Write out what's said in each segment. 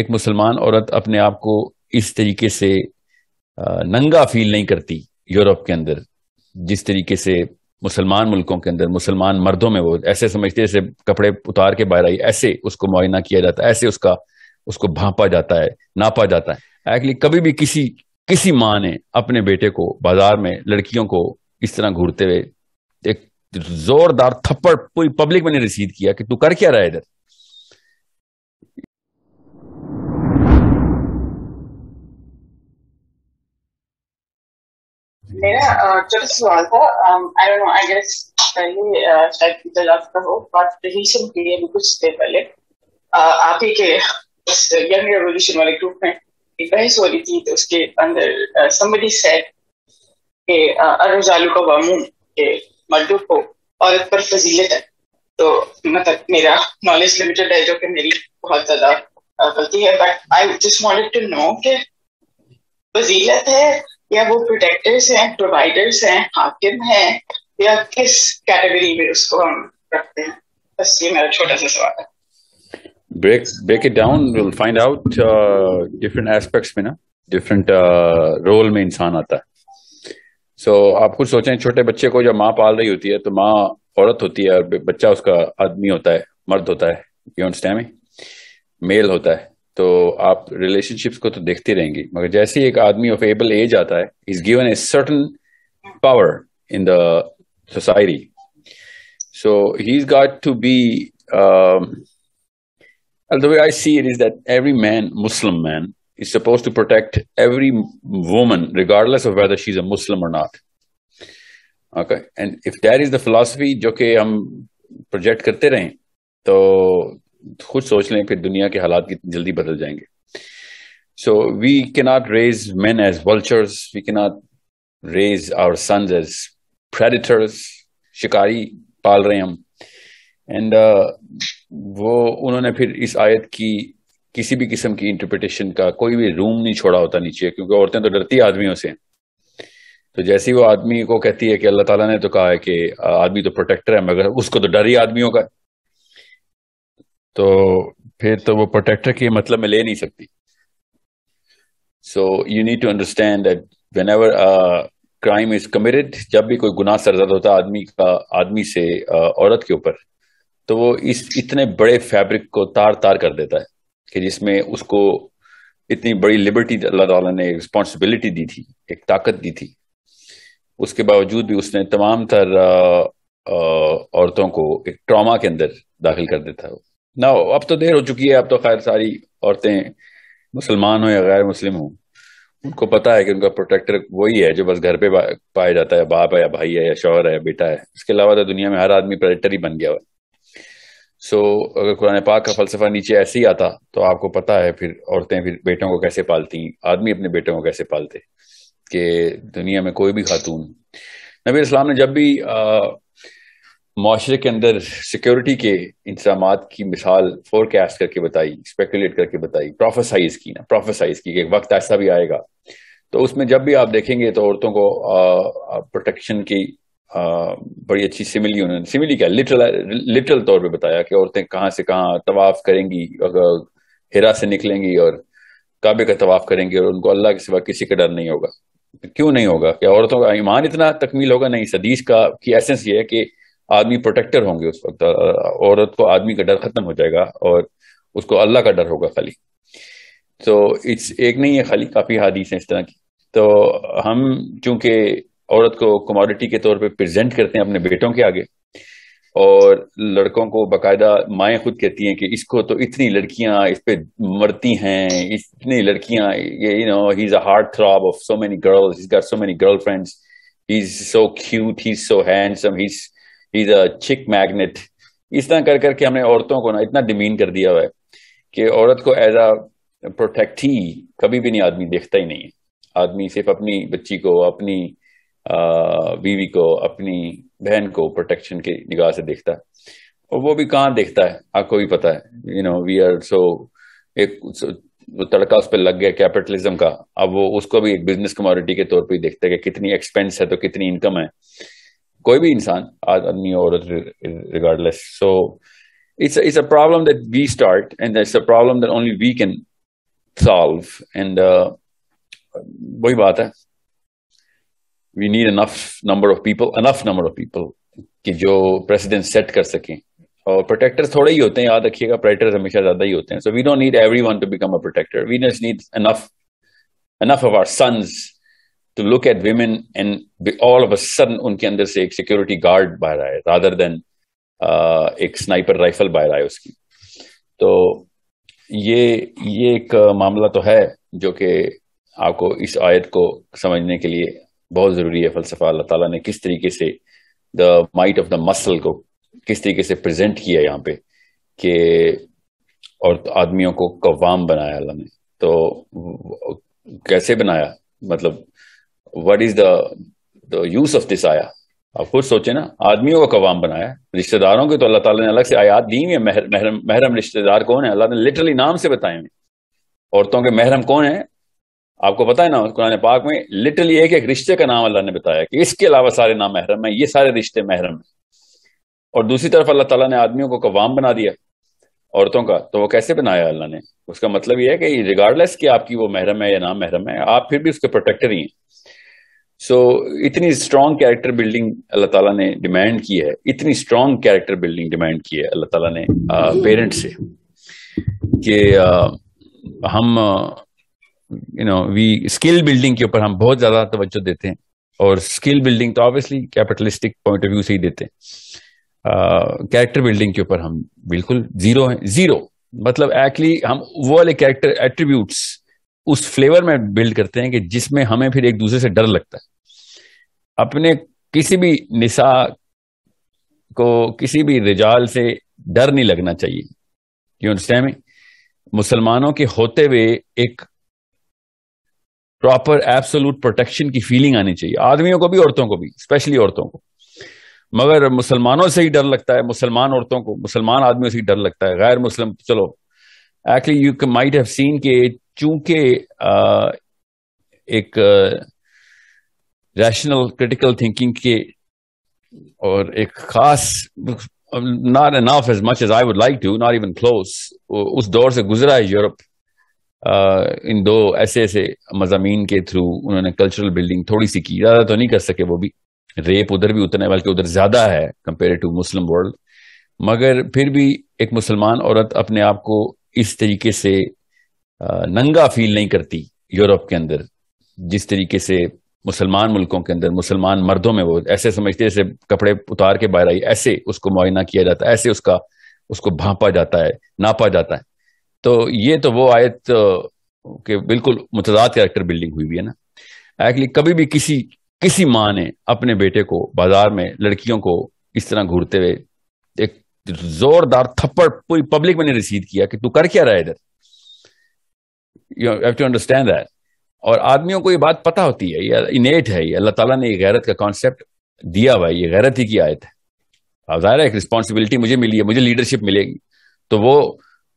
एक मुसलमान औरत अपने आप को इस तरीके से नंगा फील नहीं करती यूरोप के अंदर जिस तरीके से मुसलमान मुल्कों के अंदर मुसलमान मर्दों में वो ऐसे समझते जैसे कपड़े उतार के बाहर आई ऐसे उसको मुआयना किया जाता है ऐसे उसका उसको भापा जाता है नापा जाता है एक्चुअली कभी भी किसी किसी माँ ने अपने बेटे को बाजार में लड़कियों को इस तरह घूरते हुए एक जोरदार थप्पड़ पूरी पब्लिक में नहीं रिसीव किया कि तू कर क्या रहा है इधर मेरा छोटा सवाल था I don't know I guess पहले शायद पीटर आपका हो बट रिसेंटली अभी कुछ देर पहले आप ही के उस यंग रेवोल्यूशन वाले ग्रुप में एक बहस हो रही थी तो उसके अंदर समबडी सेड कि अरोज आलू का बामून के मर्दों को औरत पर फजीलत है तो मतलब मेरा नॉलेज लिमिटेड है जो कि मेरी बहुत ज्यादा गलती है but I just wanted to know कि फजीलत है या वो प्रोटेक्टर्स हैं प्रोवाइडर्स हैं हाकिम हैं या किस कैटेगरी में उसको हम रखते हैं बस ये मेरा छोटा सा सवाल है break break it down we'll find out uh, different aspects में ना different uh, role में इंसान आता है so, आप खुद सोचें छोटे बच्चे को जब माँ पाल रही होती है तो माँ औरत होती है और बच्चा उसका आदमी होता है मर्द होता है यू अंडरस्टैंड मी मेल होता है तो आप रिलेशनशिप्स को तो देखती रहेंगी मगर जैसे ही एक आदमी ऑफ एबल एज आता है is given a certain power in the society so he is got to be the way I see it is that every man Muslim man is suppose to protect every woman regardless of whether she is a Muslim or not okay and if that is the philosophy जो कि हम project करते रहे तो खुद सोच लें कि दुनिया के हालात कितनी जल्दी बदल जाएंगे so we can not raise man as vultures we can not raise our son as predators शिकारी पाल रहे हम एंड uh, वो उन्होंने फिर इस आयत की किसी भी किस्म की इंटरप्रिटेशन का कोई भी रूम नहीं छोड़ा होता नीचे क्योंकि औरतें तो डरती आदमियों से तो जैसे ही वो आदमी को कहती है कि अल्लाह ताला ने तो कहा है कि आदमी तो प्रोटेक्टर है मगर उसको तो डर ही आदमियों का तो फिर तो वो प्रोटेक्टर के मतलब में ले नहीं सकती so you need to understand that whenever crime is committed जब भी कोई गुनाह सरजद होता आदमी का आदमी से uh, औरत के ऊपर तो वो इस इतने बड़े फैब्रिक को तार तार कर देता है कि जिसमें उसको इतनी बड़ी लिबर्टी अल्लाह ताला ने रिस्पॉन्सिबिलिटी दी थी एक ताकत दी थी उसके बावजूद भी उसने तमाम तर औरतों को एक ट्रॉमा के अंदर दाखिल कर देता है ना हो अब तो देर हो चुकी है अब तो खैर सारी औरतें मुसलमान हो या गैर मुस्लिम हो उनको पता है कि उनका प्रोटेक्टर वही है जो बस घर पे पाया जाता है बाप है या भाई है या शोहर है बेटा है इसके अलावा तो दुनिया में हर आदमी प्रोटेक्टर ही बन गया हुआ सो so, अगर कुरान पाक का फलसफा नीचे ऐसे ही आता तो आपको पता है फिर औरतें फिर बेटों को कैसे पालती आदमी अपने बेटों को कैसे पालते कि दुनिया में कोई भी खातून नबी इस्लाम ने जब भी आ, माशरे के अंदर सिक्योरिटी के इंतजाम की मिसाल फोरकास्ट करके बताई स्पेकुलेट करके बताई प्रोफेसाइज की ना प्रोफेसाइज की कि वक्त ऐसा भी आएगा तो उसमें जब भी आप देखेंगे तो औरतों को प्रोटेक्शन की आ, बड़ी अच्छी सिमिली उन्होंने सिमिली क्या लिटरल लिटरल तौर पे बताया कि औरतें कहाँ से कहाँ तवाफ करेंगी अगर हिरा से निकलेंगी और काबे का तवाफ करेंगी और उनको अल्लाह के सिवा किसी का डर नहीं होगा क्यों नहीं होगा क्या औरतों का ईमान इतना तकमील होगा नहीं सदीश का की एसेंस ये है कि आदमी प्रोटेक्टर होंगे उस वक्त औरत को आदमी का डर खत्म हो जाएगा और उसको अल्लाह का डर होगा खाली तो इट्स एक नहीं है खाली काफ़ी हादीस हैं इस तरह की तो हम चूंकि औरत को कमोडिटी के तौर पे प्रेजेंट करते हैं अपने बेटों के आगे और लड़कों को बाकायदा माएँ खुद कहती हैं कि इसको तो इतनी लड़कियां इस पे मरती हैं इतनी लड़कियां ये you know he is a heartthrob of so many girls he got so many girlfriends he is so cute he is so handsome he is is a chick magnet इस तरह कर करके हमने औरतों को ना इतना demean कर दिया हुआ है कि औरत को एज अ ही कभी भी नहीं आदमी देखता ही नहीं है आदमी सिर्फ अपनी बच्ची को अपनी बीवी को अपनी बहन को प्रोटेक्शन की निगाह से देखता है और वो भी कहाँ देखता है आपको भी पता है you know we are so एक वो तड़का उस पर लग गया कैपिटलिज्म का अब वो उसको भी एक बिजनेस कमोडिटी के तौर पर देखता है कि कितनी एक्सपेंस है तो कितनी इनकम है कोई भी इंसान आदमी औरत regardless so it's it's a problem that we start and it's a problem that only we can solve and वही बात है we need enough number of people enough number of people कि जो प्रेसिडेंट सेट कर सकें और protector थोड़े ही होते हैं याद रखिएगा प्रोटेक्टर हमेशा ज्यादा ही होते हैं so we don't need everyone to become a protector we need enough enough of our sons to look at women and all of a sudden उनके अंदर से एक सिक्योरिटी गार्ड बाहर आए रादर देन एक स्नाइपर राइफल बाहर आए उसकी तो ये ये एक uh, मामला तो है जो कि आपको इस आयत को समझने के लिए बहुत ज़रूरी है फलसफा अल्लाह ताला ने किस तरीके से the might of the muscle को किस तरीके से प्रेजेंट किया यहाँ पे कि और आदमियों को कवाम बनाया अल्लाह ने तो कैसे बनाया मतलब what is the use of this आया आप खुद सोचे ना आदमियों का कवाम बनाया रिश्तेदारों के तो अल्लाह ताला ने अलग से आयात दी हुई है महरम महरम रिश्तेदार कौन है अल्लाह ने लिटरली नाम से बताए हुए औरतों के महरम कौन है आपको पता है ना कुरान पाक में लिटरली एक एक रिश्ते का नाम अल्लाह ने बताया कि इसके अलावा सारे नाम महरम है ये सारे रिश्ते महरम है और दूसरी तरफ अल्लाह तला ने आदमियों को कवाम बना दिया औरतों का तो वो कैसे बनाया अल्लाह ने उसका मतलब यह है कि रिगार्डलेस कि आपकी वो महरम है या नाम महरम है आप फिर भी उसके प्रोटेक्टर ही हैं सो so, इतनी स्ट्रांग कैरेक्टर बिल्डिंग अल्लाह ताला ने डिमांड की है इतनी स्ट्रांग कैरेक्टर बिल्डिंग डिमांड की है अल्लाह ताला ने पेरेंट से कि हम you know we skill building के ऊपर हम बहुत ज़्यादा तवज्जो देते हैं और स्किल बिल्डिंग तो obviously capitalistic point of view से ही देते हैं कैरेक्टर बिल्डिंग के ऊपर हम बिल्कुल जीरो हैं जीरो मतलब एक्चुअली हम वो वाले कैरेक्टर एट्रीब्यूट्स उस फ्लेवर में बिल्ड करते हैं कि जिसमें हमें फिर एक दूसरे से डर लगता है अपने किसी भी निशा को किसी भी रिजाल से डर नहीं लगना चाहिए यू अंडरस्टैंड मुसलमानों के होते हुए एक प्रॉपर एब्सोलूट प्रोटेक्शन की फीलिंग आनी चाहिए आदमियों को भी औरतों को भी स्पेशली औरतों को मगर मुसलमानों से ही डर लगता है मुसलमान औरतों को मुसलमान आदमियों से ही डर लगता है गैर मुस्लिम चलो actually you might have seen के चूंकि एक रैशनल क्रिटिकल थिंकिंग के और एक खास not enough as much as I would like to not even close उस दौर से गुजरा है यूरोप इन दो ऐसे ऐसे मजामी के थ्रू उन्होंने कल्चरल बिल्डिंग थोड़ी सी की ज़्यादा तो नहीं कर सके वो भी रेप उधर भी उतना बल्कि उधर ज़्यादा है कंपेयर टू मुस्लिम वर्ल्ड मगर फिर भी एक मुसलमान औरत अपने आप को इस तरीके से नंगा फील नहीं करती यूरोप के अंदर जिस तरीके से मुसलमान मुल्कों के अंदर मुसलमान मर्दों में वो ऐसे समझते जैसे कपड़े उतार के बाहर आई ऐसे उसको मुआयना किया जाता है ऐसे उसका उसको भापा जाता है नापा जाता है तो ये तो वो आयत के बिल्कुल मुतदाद कैरेक्टर बिल्डिंग हुई हुई है ना एक्चुअली कभी भी किसी किसी माँ ने अपने बेटे को बाजार में लड़कियों को इस तरह घूरते हुए एक जोरदार थप्पड़ पूरी पब्लिक में रिसीव किया कि तू कर क्या रहा है इधर you have to understand that और आदमियों को ये बात पता होती है ये इनेट है ये अल्लाह ताला ने ये गैरत का कॉन्सेप्ट दिया हुआ है ये गैरत ही की आयत है अब जाहिर है एक रिस्पॉन्सिबिलिटी मुझे मिली है मुझे लीडरशिप मिलेगी तो वो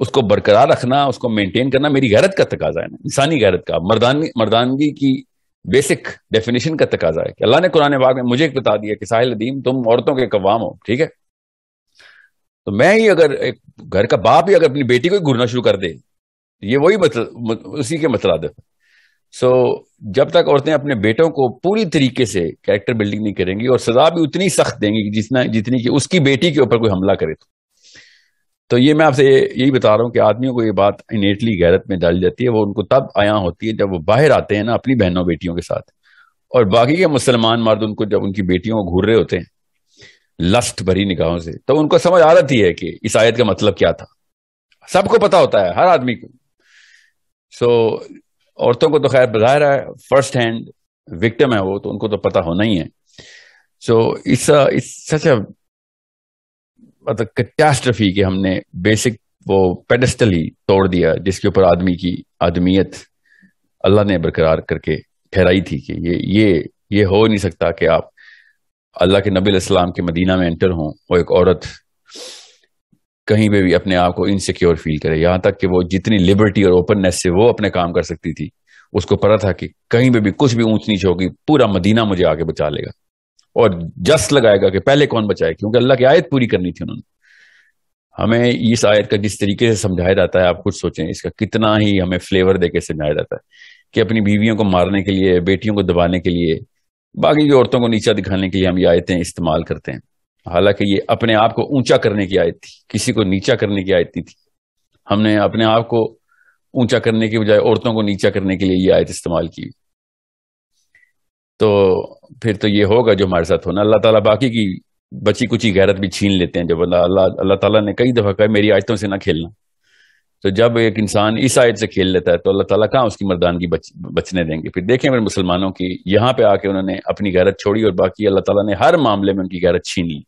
उसको बरकरार रखना उसको मेंटेन करना मेरी गैरत का तकाजा है ना इंसानी गैरत का मर्दानी मर्दानगी की बेसिक डेफिनेशन का तकाजा है कि अल्लाह ने कुरान बाग में मुझे बता दिया कि साहिल अदीम तुम औरतों के कवाम हो ठीक है तो मैं ही अगर एक घर का बाप ही अगर अपनी बेटी को ही घूरना शुरू कर दे ये वही मतलब उसी के मतलब सो so, जब तक औरतें अपने बेटों को पूरी तरीके से कैरेक्टर बिल्डिंग नहीं करेंगी और सजा भी उतनी सख्त देंगी कि जितना जितनी कि उसकी बेटी के ऊपर कोई हमला करे तो तो ये मैं आपसे यही बता रहा हूँ कि आदमियों को ये बात इनेटली गैरत में डाली जाती है वो उनको तब आया होती है जब वो बाहर आते हैं ना अपनी बहनों बेटियों के साथ और बाकी के मुसलमान मर्द उनको जब उनकी बेटियों को घूर रहे होते हैं लस्ट भरी निगाहों से तो उनको समझ आ जाती है कि इस आयत का मतलब क्या था सबको पता होता है हर आदमी को सो so, औरतों को तो खैर बजाहिर है फर्स्ट हैंड विक्टिम है वो तो उनको तो पता होना ही है सो so, इस सच अ मतलब कैटास्ट्रफी कि हमने बेसिक वो पेडस्टल ही तोड़ दिया जिसके ऊपर आदमी की आदमियत अल्लाह ने बरकरार करके ठहराई थी कि ये ये ये हो नहीं सकता कि आप अल्लाह के नबी इस्लाम के मदीना में एंटर हों और एक औरत कहीं पे भी अपने आप को इनसिक्योर फील करे यहां तक कि वो जितनी लिबर्टी और ओपननेस से वो अपने काम कर सकती थी उसको पता था कि कहीं पे भी कुछ भी ऊंच नीच होगी पूरा मदीना मुझे आगे बचा लेगा और जस लगाएगा कि पहले कौन बचाए क्योंकि अल्लाह की आयत पूरी करनी थी उन्होंने हमें इस आयत का जिस तरीके से समझाया जाता है आप कुछ सोचें इसका कितना ही हमें फ्लेवर देके समझाया जाता है कि अपनी बीवियों को मारने के लिए बेटियों को दबाने के लिए बाकी की औरतों को नीचा दिखाने के लिए हम ये आयतें इस्तेमाल करते हैं हालांकि ये अपने आप को ऊंचा करने की आयत थी किसी को नीचा करने की आयत नहीं थी हमने अपने आप को ऊंचा करने के बजाय औरतों को नीचा करने के लिए ये आयत इस्तेमाल की तो फिर तो ये होगा जो हमारे साथ होना अल्लाह ताला बाकी की बची कुची गैरत भी छीन लेते हैं जब बंदा अल्लाह अल्लाह ताला ने कई दफ़ा कहा मेरी आयतों से ना खेलना तो जब एक इंसान इस आयत से खेल लेता है तो अल्लाह ताला कहाँ उसकी मर्दानगी बच, बचने देंगे फिर देखें मेरे मुसलमानों की यहाँ पे आके उन्होंने अपनी गैरत छोड़ी और बाकी अल्लाह ताला ने हर मामले में उनकी गैरत छीनी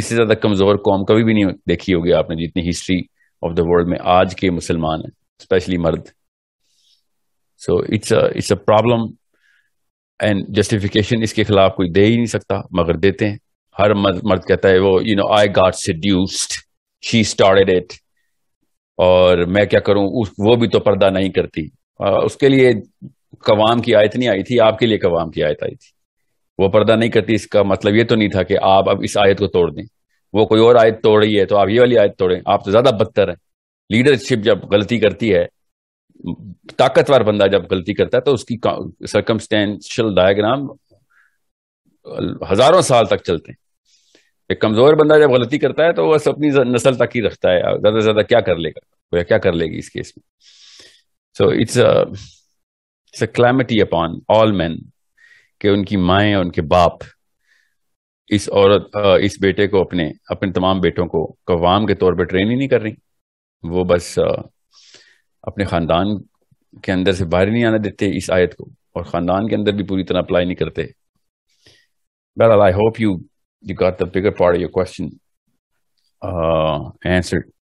इससे ज्यादा कमजोर कौम कभी भी नहीं देखी होगी आपने जितनी हिस्ट्री ऑफ द वर्ल्ड में आज के मुसलमान हैं स्पेशली मर्द so it's it's a problem and justification इसके खिलाफ कोई दे ही नहीं सकता मगर देते हैं हर मर्द मर्द कहता है वो you know I got seduced she started it और मैं क्या करूं उस वो भी तो पर्दा नहीं करती आ, उसके लिए कवाम की आयत नहीं आई थी आपके लिए कवाम की आयत आई थी वो पर्दा नहीं करती इसका मतलब ये तो नहीं था कि आप अब इस आयत को तोड़ दें वो कोई और आयत तोड़ रही है तो आप ये वाली आयत तोड़ें आप तो ज्यादा बदतर हैं लीडरशिप जब गलती करती है ताकतवर बंदा जब गलती करता है तो उसकी सर्कमस्टेंशियल डायग्राम हजारों साल तक चलते हैं एक कमजोर बंदा जब गलती करता है तो वह अपनी नस्ल तक ही रखता है ज्यादा से ज्यादा क्या कर लेगा या क्या कर लेगी इस केस में so it's it's a calamity upon all man कि उनकी माए और उनके बाप इस औरत इस बेटे को अपने अपने तमाम बेटों को कवाम के तौर पर ट्रेन ही नहीं कर रही वो बस अपने ख़ानदान के अंदर से बाहर नहीं आने देते इस आयत को और ख़ानदान के अंदर भी पूरी तरह अप्लाई नहीं करते बहरहाल I hope you you got the bigger part your question answered